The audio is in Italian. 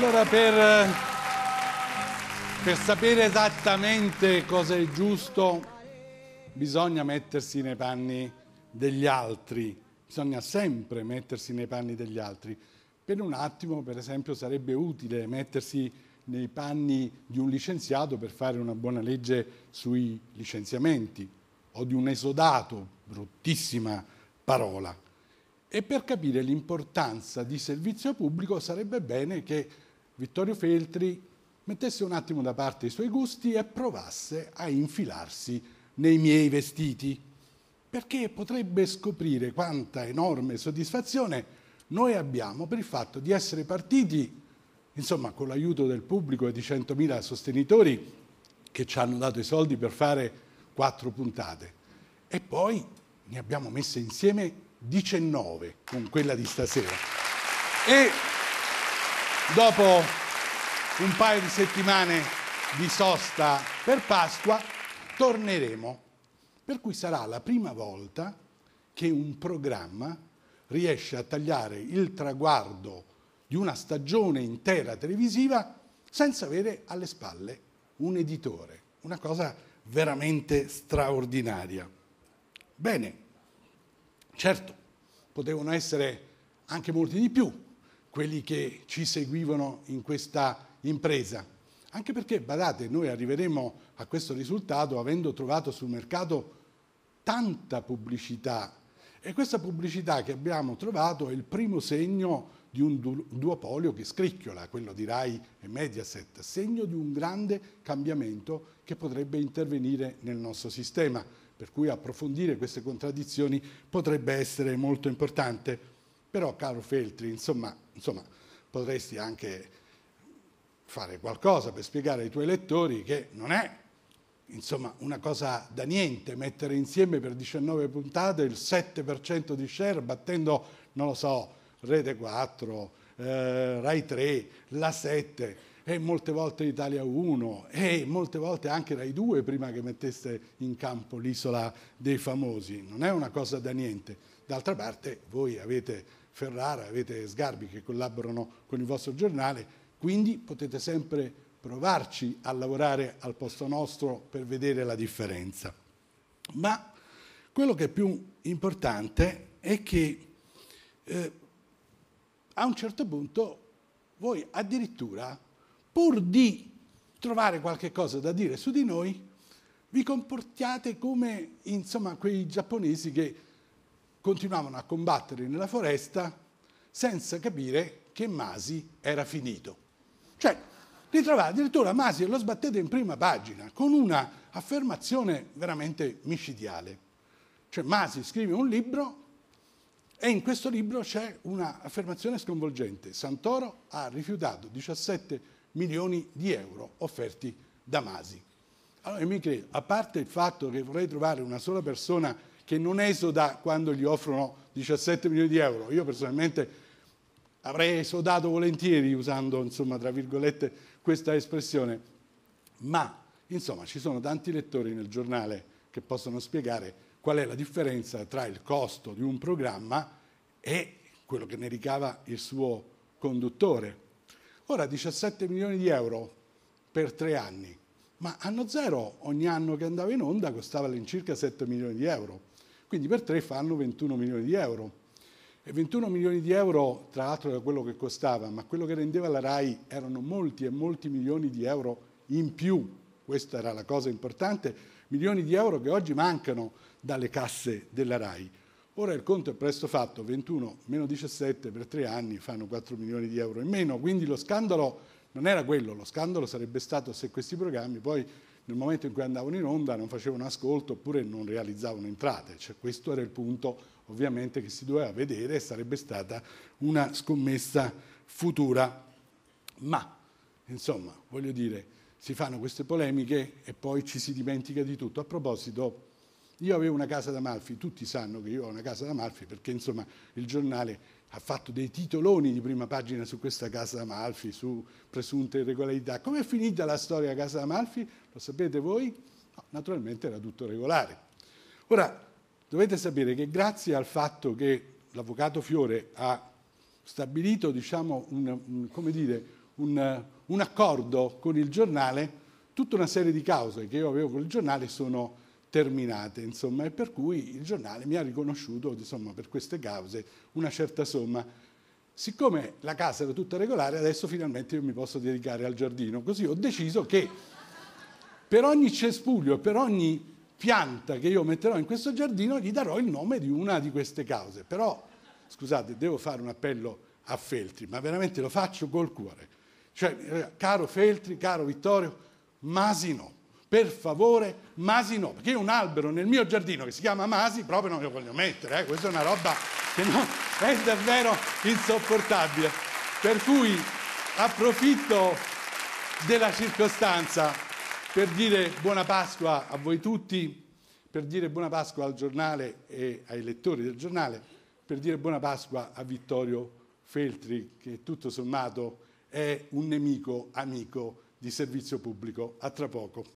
Allora per, eh, per, sapere esattamente cosa è giusto bisogna mettersi nei panni degli altri, bisogna sempre mettersi nei panni degli altri. Per un attimo, per esempio, sarebbe utile mettersi nei panni di un licenziato per fare una buona legge sui licenziamenti o di un esodato, bruttissima parola. E per capire l'importanza di servizio pubblico sarebbe bene che Vittorio Feltri mettesse un attimo da parte i suoi gusti e provasse a infilarsi nei miei vestiti, perché potrebbe scoprire quanta enorme soddisfazione noi abbiamo per il fatto di essere partiti, insomma, con l'aiuto del pubblico e di 100.000 sostenitori che ci hanno dato i soldi per fare quattro puntate. E poi ne abbiamo messe insieme 19 con quella di stasera. E dopo un paio di settimane di sosta per Pasqua, torneremo. Per cui sarà la prima volta che un programma riesce a tagliare il traguardo di una stagione intera televisiva senza avere alle spalle un editore. Una cosa veramente straordinaria. Bene, certo, potevano essere anche molti di più, quelli che ci seguivano in questa impresa. Anche perché, badate, noi arriveremo a questo risultato avendo trovato sul mercato tanta pubblicità e questa pubblicità che abbiamo trovato è il primo segno di un duopolio che scricchiola, quello di Rai e Mediaset, segno di un grande cambiamento che potrebbe intervenire nel nostro sistema, per cui approfondire queste contraddizioni potrebbe essere molto importante. Però, caro Feltri, insomma, insomma, potresti anche fare qualcosa per spiegare ai tuoi lettori che non è insomma, una cosa da niente mettere insieme per 19 puntate il 7% di share battendo, non lo so, Rete 4, eh, Rai 3, La 7 e molte volte Italia 1 e molte volte anche Rai 2 prima che metteste in campo l'isola dei famosi. Non è una cosa da niente. D'altra parte voi avete Ferrara, avete Sgarbi che collaborano con il vostro giornale, quindi potete sempre provarci a lavorare al posto nostro per vedere la differenza. Ma quello che è più importante è che eh, a un certo punto voi addirittura pur di trovare qualche cosa da dire su di noi, vi comportiate come insomma, quei giapponesi che continuavano a combattere nella foresta senza capire che Masi era finito. Cioè, ritrovate addirittura Masi e lo sbattete in prima pagina con una affermazione veramente micidiale. Cioè Masi scrive un libro e in questo libro c'è un'affermazione sconvolgente. Santoro ha rifiutato 17 milioni di euro offerti da Masi. Allora mi credo, a parte il fatto che vorrei trovare una sola persona che non esoda quando gli offrono 17 milioni di euro, io personalmente avrei esodato volentieri usando, insomma, tra virgolette, questa espressione, ma insomma ci sono tanti lettori nel giornale che possono spiegare qual è la differenza tra il costo di un programma e quello che ne ricava il suo conduttore. Ora 17 milioni di euro per tre anni, ma anno zero ogni anno che andava in onda costava all'incirca 7 milioni di euro, quindi per tre fanno 21 milioni di euro. E 21 milioni di euro, tra l'altro, era quello che costava, ma quello che rendeva la RAI erano molti e molti milioni di euro in più. Questa era la cosa importante, milioni di euro che oggi mancano dalle casse della RAI. Ora il conto è presto fatto, 21 meno 17 per tre anni fanno 4 milioni di euro in meno, quindi lo scandalo non era quello, lo scandalo sarebbe stato se questi programmi poi nel momento in cui andavano in onda non facevano ascolto oppure non realizzavano entrate, cioè, questo era il punto ovviamente che si doveva vedere e sarebbe stata una scommessa futura. Ma, insomma, voglio dire, si fanno queste polemiche e poi ci si dimentica di tutto. A proposito, io avevo una casa d'Amalfi, tutti sanno che io ho una casa d'Amalfi perché insomma il giornale ha fatto dei titoloni di prima pagina su questa casa d'Amalfi, su presunte irregolarità. Com'è finita la storia della casa d'Amalfi? Lo sapete voi? No, naturalmente era tutto regolare. Ora, dovete sapere che grazie al fatto che l'avvocato Fiore ha stabilito diciamo, un, un, dire, un, un accordo con il giornale, tutta una serie di cause che io avevo con il giornale sono terminate, insomma, e per cui il giornale mi ha riconosciuto, insomma, per queste cause una certa somma. Siccome la casa era tutta regolare, adesso finalmente io mi posso dedicare al giardino, così ho deciso che per ogni cespuglio, per ogni pianta che io metterò in questo giardino, gli darò il nome di una di queste cause. Però, scusate, devo fare un appello a Feltri, ma veramente lo faccio col cuore. Cioè, eh, caro Feltri, caro Vittorio, Masino, per favore Masi no, perché io un albero nel mio giardino che si chiama Masi proprio non lo voglio mettere, eh. questa è una roba che no, è davvero insopportabile. Per cui approfitto della circostanza per dire buona Pasqua a voi tutti, per dire buona Pasqua al giornale e ai lettori del giornale, per dire buona Pasqua a Vittorio Feltri che tutto sommato è un nemico amico di servizio pubblico. A tra poco.